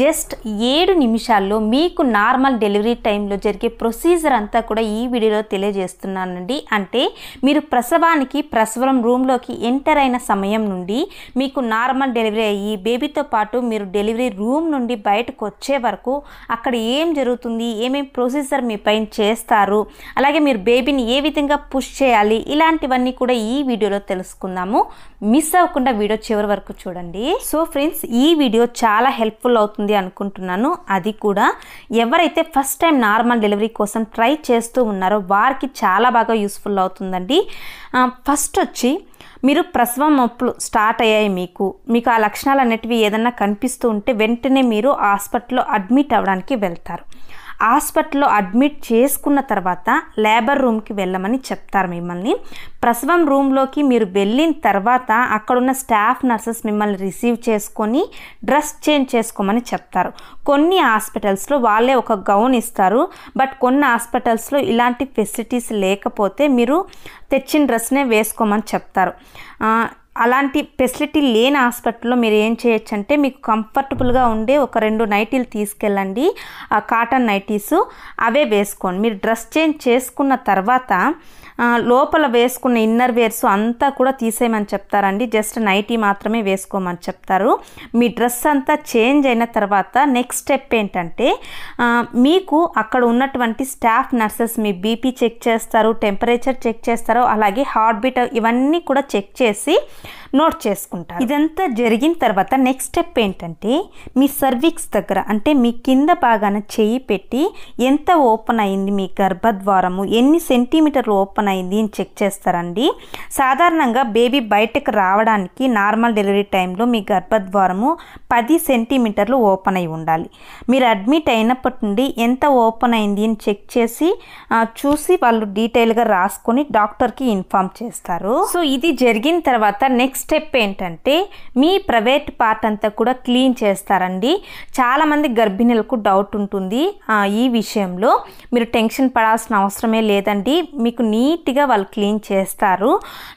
just ఏడు నిమిషాల్లో మీకు నార్మల్ డెలివరీ టైంలో జరిగే ప్రొసీజర్ అంతా కూడా ఈ వీడియోలో తెలియజేస్తున్నానండి అంటే మీరు ప్రసవానికి ప్రసవం రూమ్లోకి ఎంటర్ అయిన సమయం నుండి మీకు నార్మల్ డెలివరీ అయ్యి బేబీతో పాటు మీరు డెలివరీ రూమ్ నుండి బయటకు వచ్చే వరకు అక్కడ ఏం జరుగుతుంది ఏమేమి ప్రొసీజర్ మీ పైన చేస్తారు అలాగే మీరు బేబీని ఏ విధంగా పుష్ చేయాలి ఇలాంటివన్నీ కూడా ఈ వీడియోలో తెలుసుకుందాము మిస్ అవ్వకుండా వీడియో చివరి వరకు చూడండి సో ఫ్రెండ్స్ ఈ వీడియో చాలా హెల్ప్ఫుల్ అవుతుంది అవుతుంది అనుకుంటున్నాను అది కూడా ఎవరైతే ఫస్ట్ టైం నార్మల్ డెలివరీ కోసం ట్రై చేస్తూ ఉన్నారో వారికి చాలా బాగా యూస్ఫుల్ అవుతుందండి ఫస్ట్ వచ్చి మీరు ప్రసవం నొప్పులు స్టార్ట్ అయ్యాయి మీకు మీకు ఆ లక్షణాలు అనేటివి ఏదన్నా కనిపిస్తూ ఉంటే వెంటనే మీరు హాస్పిటల్లో అడ్మిట్ అవ్వడానికి వెళ్తారు హాస్పిటల్లో అడ్మిట్ చేసుకున్న తర్వాత లేబర్ రూమ్కి వెళ్ళమని చెప్తారు మిమ్మల్ని ప్రసవం రూమ్లోకి మీరు వెళ్ళిన తర్వాత అక్కడున్న స్టాఫ్ నర్సెస్ మిమ్మల్ని రిసీవ్ చేసుకొని డ్రెస్ చేంజ్ చేసుకోమని చెప్తారు కొన్ని హాస్పిటల్స్లో వాళ్ళే ఒక గౌన్ ఇస్తారు బట్ కొన్ని హాస్పిటల్స్లో ఇలాంటి ఫెసిలిటీస్ లేకపోతే మీరు తెచ్చిన డ్రెస్నే వేసుకోమని చెప్తారు అలాంటి ఫెసిలిటీ లేని హాస్పిటల్లో మీరు ఏం చేయొచ్చు అంటే మీకు కంఫర్టబుల్గా ఉండే ఒక రెండు నైటీలు తీసుకెళ్ళండి కాటన్ నైటీసు అవే వేసుకోండి మీరు డ్రెస్ చేంజ్ చేసుకున్న తర్వాత లోపల వేసుకున్న ఇన్నర్ వేర్స్ అంతా కూడా తీసేయమని చెప్తారండి జస్ట్ నైటీ మాత్రమే వేసుకోమని చెప్తారు మీ డ్రెస్ అంతా చేంజ్ అయిన తర్వాత నెక్స్ట్ స్టెప్ ఏంటంటే మీకు అక్కడ ఉన్నటువంటి స్టాఫ్ నర్సెస్ మీ బీపీ చెక్ చేస్తారు టెంపరేచర్ చెక్ చేస్తారు అలాగే హార్ట్ బీట్ ఇవన్నీ కూడా చెక్ చేసి నోట్ చేసుకుంటారు ఇదంతా జరిగిన తర్వాత నెక్స్ట్ స్టెప్ ఏంటంటే మీ సర్విక్స్ దగ్గర అంటే మీ కింద భాగాన చేయి పెట్టి ఎంత ఓపెన్ అయింది మీ గర్భద్వారము ఎన్ని సెంటీమీటర్లు ఓపెన్ ఓపెన్ అయింది అని చెక్ చేస్తారండి సాధారణంగా బేబీ బయటకు రావడానికి నార్మల్ డెలివరీ టైంలో మీ గర్భద్వారము పది సెంటీమీటర్లు ఓపెన్ అయి ఉండాలి మీరు అడ్మిట్ అయినప్పటి నుండి ఎంత ఓపెన్ అయింది అని చెక్ చేసి చూసి వాళ్ళు డీటెయిల్గా రాసుకొని డాక్టర్కి ఇన్ఫామ్ చేస్తారు సో ఇది జరిగిన తర్వాత నెక్స్ట్ స్టెప్ ఏంటంటే మీ ప్రైవేట్ పార్ట్ అంతా కూడా క్లీన్ చేస్తారండి చాలామంది గర్భిణులకు డౌట్ ఉంటుంది ఈ విషయంలో మీరు టెన్షన్ పడాల్సిన అవసరమే లేదండి మీకు నీట్ నీట్గా వాళ్ళు క్లీన్ చేస్తారు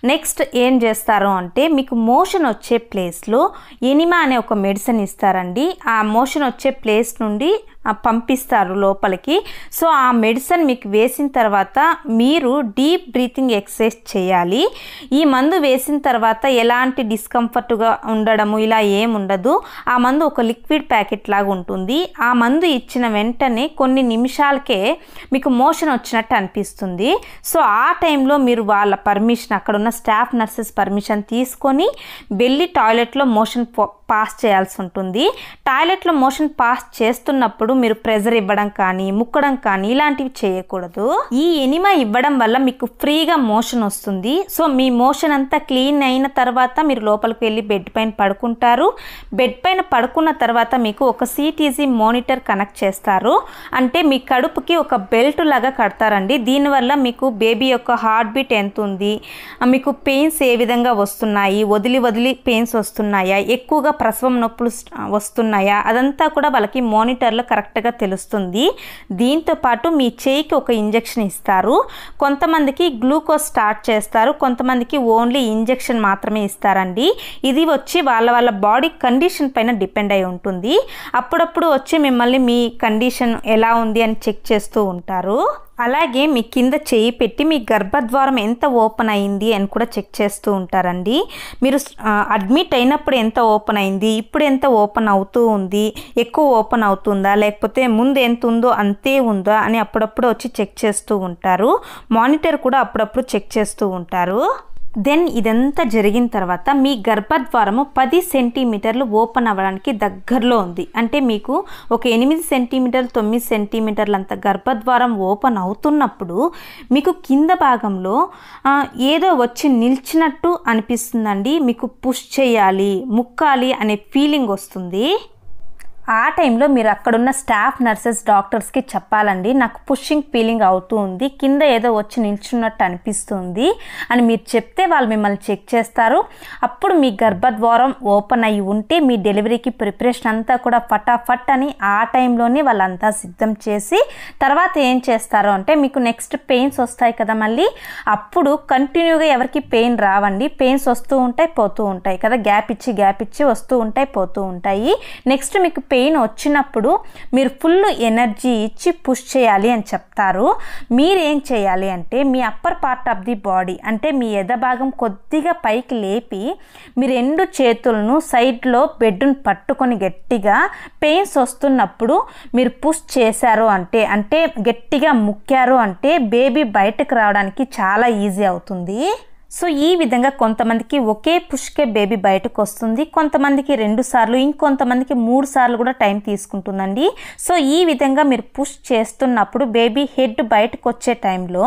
నెక్స్ట్ ఏం చేస్తారు అంటే మీకు మోషన్ వచ్చే ప్లేస్లో ఎనిమా అనే ఒక మెడిసిన్ ఇస్తారండి ఆ మోషన్ వచ్చే ప్లేస్ నుండి పంపిస్తారు లోపలికి సో ఆ మెడిసిన్ మీకు వేసిన తర్వాత మీరు డీప్ బ్రీతింగ్ ఎక్సర్సైజ్ చేయాలి ఈ మందు వేసిన తర్వాత ఎలాంటి డిస్కంఫర్ట్గా ఉండడము ఇలా ఏం ఉండదు ఆ మందు ఒక లిక్విడ్ ప్యాకెట్ లాగా ఉంటుంది ఆ మందు ఇచ్చిన వెంటనే కొన్ని నిమిషాలకే మీకు మోషన్ వచ్చినట్టు అనిపిస్తుంది సో ఆ టైంలో మీరు వాళ్ళ పర్మిషన్ అక్కడ ఉన్న స్టాఫ్ నర్సెస్ పర్మిషన్ తీసుకొని వెళ్ళి టాయిలెట్లో మోషన్ పాస్ చేయాల్సి ఉంటుంది టాయిలెట్లో మోషన్ పాస్ చేస్తున్నప్పుడు మీరు ప్రెజర్ ఇవ్వడం కానీ ముక్కడం కానీ ఇలాంటివి చేయకూడదు ఈ ఎనిమా ఇవ్వడం వల్ల మీకు ఫ్రీగా మోషన్ వస్తుంది సో మీ మోషన్ అంతా క్లీన్ అయిన తర్వాత మీరు లోపలికి వెళ్ళి బెడ్ పైన పడుకుంటారు బెడ్ పైన పడుకున్న తర్వాత మీకు ఒక సిటీజీ మానిటర్ కనెక్ట్ చేస్తారు అంటే మీ కడుపుకి ఒక బెల్ట్ లాగా కడతారండి దీనివల్ల మీకు బేబీ యొక్క హార్ట్ బీట్ ఎంత ఉంది మీకు పెయిన్స్ ఏ విధంగా వస్తున్నాయి వదిలి వదిలి పెయిన్స్ వస్తున్నాయా ఎక్కువగా ప్రసవం నొప్పులు వస్తున్నాయా అదంతా కూడా వాళ్ళకి మానిటర్లో కరెక్ట్గా తెలుస్తుంది దీంతోపాటు మీ చేయికి ఒక ఇంజెక్షన్ ఇస్తారు కొంతమందికి గ్లూకోజ్ స్టార్ట్ చేస్తారు కొంతమందికి ఓన్లీ ఇంజెక్షన్ మాత్రమే ఇస్తారండి ఇది వచ్చి వాళ్ళ వాళ్ళ బాడీ కండిషన్ పైన డిపెండ్ అయి ఉంటుంది అప్పుడప్పుడు వచ్చి మిమ్మల్ని మీ కండిషన్ ఎలా ఉంది అని చెక్ చేస్తూ ఉంటారు అలాగే మీ కింద చేయి పెట్టి మీ గర్భద్వారం ఎంత ఓపెన్ అయింది అని కూడా చెక్ చేస్తూ ఉంటారండి మీరు అడ్మిట్ అయినప్పుడు ఎంత ఓపెన్ అయింది ఇప్పుడు ఎంత ఓపెన్ అవుతూ ఉంది ఎక్కువ ఓపెన్ అవుతుందా లేకపోతే ముందు ఎంత ఉందో అంతే ఉందా అని అప్పుడప్పుడు వచ్చి చెక్ చేస్తూ ఉంటారు మానిటర్ కూడా అప్పుడప్పుడు చెక్ చేస్తూ ఉంటారు దెన్ ఇదంతా జరిగిన తర్వాత మీ గర్భద్వారము పది సెంటీమీటర్లు ఓపెన్ అవ్వడానికి దగ్గరలో ఉంది అంటే మీకు ఒక ఎనిమిది సెంటీమీటర్లు తొమ్మిది సెంటీమీటర్లంత గర్భద్వారం ఓపెన్ అవుతున్నప్పుడు మీకు కింద భాగంలో ఏదో వచ్చి నిలిచినట్టు అనిపిస్తుందండి మీకు పుష్ చేయాలి ముక్కాలి అనే ఫీలింగ్ వస్తుంది ఆ టైంలో మీరు అక్కడున్న స్టాఫ్ నర్సెస్ డాక్టర్స్కి చెప్పాలండి నాకు పుషింగ్ ఫీలింగ్ అవుతూ ఉంది కింద ఏదో వచ్చి నిల్చున్నట్టు అనిపిస్తుంది అని మీరు చెప్తే వాళ్ళు మిమ్మల్ని చెక్ చేస్తారు అప్పుడు మీ గర్భద్వారం ఓపెన్ అయ్యి ఉంటే మీ డెలివరీకి ప్రిపరేషన్ అంతా కూడా ఫటాఫట్ అని ఆ టైంలోనే వాళ్ళంతా సిద్ధం చేసి తర్వాత ఏం చేస్తారు అంటే మీకు నెక్స్ట్ పెయిన్స్ వస్తాయి కదా మళ్ళీ అప్పుడు కంటిన్యూగా ఎవరికి పెయిన్ రావండి పెయిన్స్ వస్తూ ఉంటాయి పోతూ ఉంటాయి కదా గ్యాప్ ఇచ్చి గ్యాప్ ఇచ్చి వస్తూ ఉంటాయి పోతూ ఉంటాయి నెక్స్ట్ మీకు పెయిన్ పెయిన్ వచ్చినప్పుడు మీరు ఫుల్ ఎనర్జీ ఇచ్చి పుష్ చేయాలి అని చెప్తారు మీరేం చేయాలి అంటే మీ upper part of the body అంటే మీ ఎదభాగం కొద్దిగా పైకి లేపి మీ రెండు చేతులను సైడ్లో బెడ్ను పట్టుకొని గట్టిగా పెయిన్స్ వస్తున్నప్పుడు మీరు పుష్ చేశారు అంటే అంటే గట్టిగా ముక్కారు అంటే బేబీ బయటకు రావడానికి చాలా ఈజీ అవుతుంది సో ఈ విధంగా కొంతమందికి ఒకే పుష్కే బేబీ బయటకు వస్తుంది కొంతమందికి రెండు సార్లు ఇంకొంతమందికి మూడు సార్లు కూడా టైం తీసుకుంటుందండి సో ఈ విధంగా మీరు పుష్ చేస్తున్నప్పుడు బేబీ హెడ్ బయటకు వచ్చే టైంలో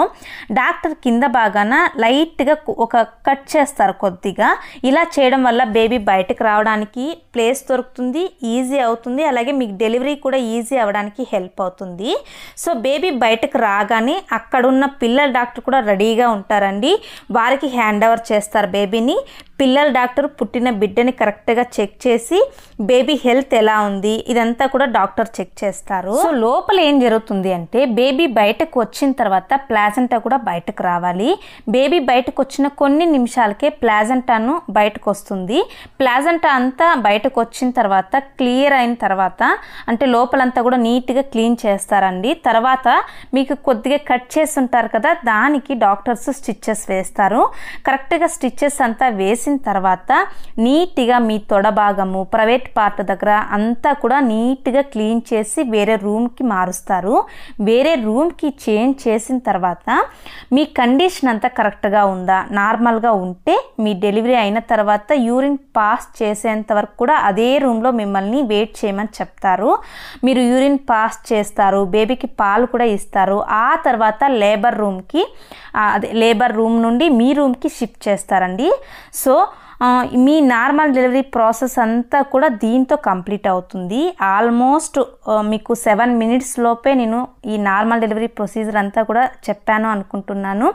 డాక్టర్ కింద బాగాన లైట్గా ఒక కట్ చేస్తారు కొద్దిగా ఇలా చేయడం వల్ల బేబీ బయటకు రావడానికి ప్లేస్ దొరుకుతుంది ఈజీ అవుతుంది అలాగే మీకు డెలివరీ కూడా ఈజీ అవ్వడానికి హెల్ప్ అవుతుంది సో బేబీ బయటకు రాగానే అక్కడున్న పిల్లల డాక్టర్ కూడా రెడీగా ఉంటారండి వారికి హ్యాండ్ ఓవర్ చేస్తారు బేబీని పిల్లల డాక్టర్ పుట్టిన బిడ్డని కరెక్ట్గా చెక్ చేసి బేబీ హెల్త్ ఎలా ఉంది ఇదంతా కూడా డాక్టర్ చెక్ చేస్తారు సో లోపల ఏం జరుగుతుంది అంటే బేబీ బయటకు వచ్చిన తర్వాత ప్లాజెంటా కూడా బయటకు రావాలి బేబీ బయటకు వచ్చిన కొన్ని నిమిషాలకే ప్లాజెంటాను బయటకు వస్తుంది ప్లాజెంటా అంతా బయటకు వచ్చిన తర్వాత క్లియర్ అయిన తర్వాత అంటే లోపలంతా కూడా నీట్గా క్లీన్ చేస్తారండి తర్వాత మీకు కొద్దిగా కట్ చేసి ఉంటారు కదా దానికి డాక్టర్స్ స్టిచ్చెస్ వేస్తారు కరెక్ట్గా స్టిచ్చెస్ అంతా వేసి చేసిన తర్వాత నీట్గా మీ తొడ భాగము ప్రైవేట్ పార్ట్ దగ్గర అంతా కూడా నీట్గా క్లీన్ చేసి వేరే రూమ్కి మారుస్తారు వేరే రూమ్కి చేంజ్ చేసిన తర్వాత మీ కండిషన్ అంతా కరెక్ట్గా ఉందా నార్మల్గా ఉంటే మీ డెలివరీ అయిన తర్వాత యూరిన్ పాస్ చేసేంత వరకు కూడా అదే రూమ్లో మిమ్మల్ని వెయిట్ చేయమని చెప్తారు మీరు యూరిన్ పాస్ చేస్తారు బేబీకి పాలు కూడా ఇస్తారు ఆ తర్వాత లేబర్ రూమ్కి అదే లేబర్ రూమ్ నుండి మీ రూమ్కి షిఫ్ట్ చేస్తారండి సో సో మీ నార్మల్ డెలివరీ ప్రాసెస్ అంతా కూడా దీంతో కంప్లీట్ అవుతుంది ఆల్మోస్ట్ మీకు సెవెన్ మినిట్స్ లోపే నేను ఈ నార్మల్ డెలివరీ ప్రొసీజర్ అంతా కూడా చెప్పాను అనుకుంటున్నాను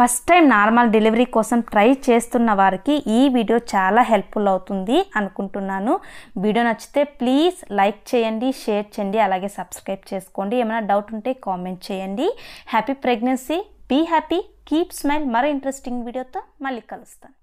ఫస్ట్ టైం నార్మల్ డెలివరీ కోసం ట్రై చేస్తున్న వారికి ఈ వీడియో చాలా హెల్ప్ఫుల్ అవుతుంది అనుకుంటున్నాను వీడియో నచ్చితే ప్లీజ్ లైక్ చేయండి షేర్ చేయండి అలాగే సబ్స్క్రైబ్ చేసుకోండి ఏమైనా డౌట్ ఉంటే కామెంట్ చేయండి happy pregnancy be happy keep smile మరో ఇంట్రెస్టింగ్ వీడియోతో మళ్ళీ కలుస్తాను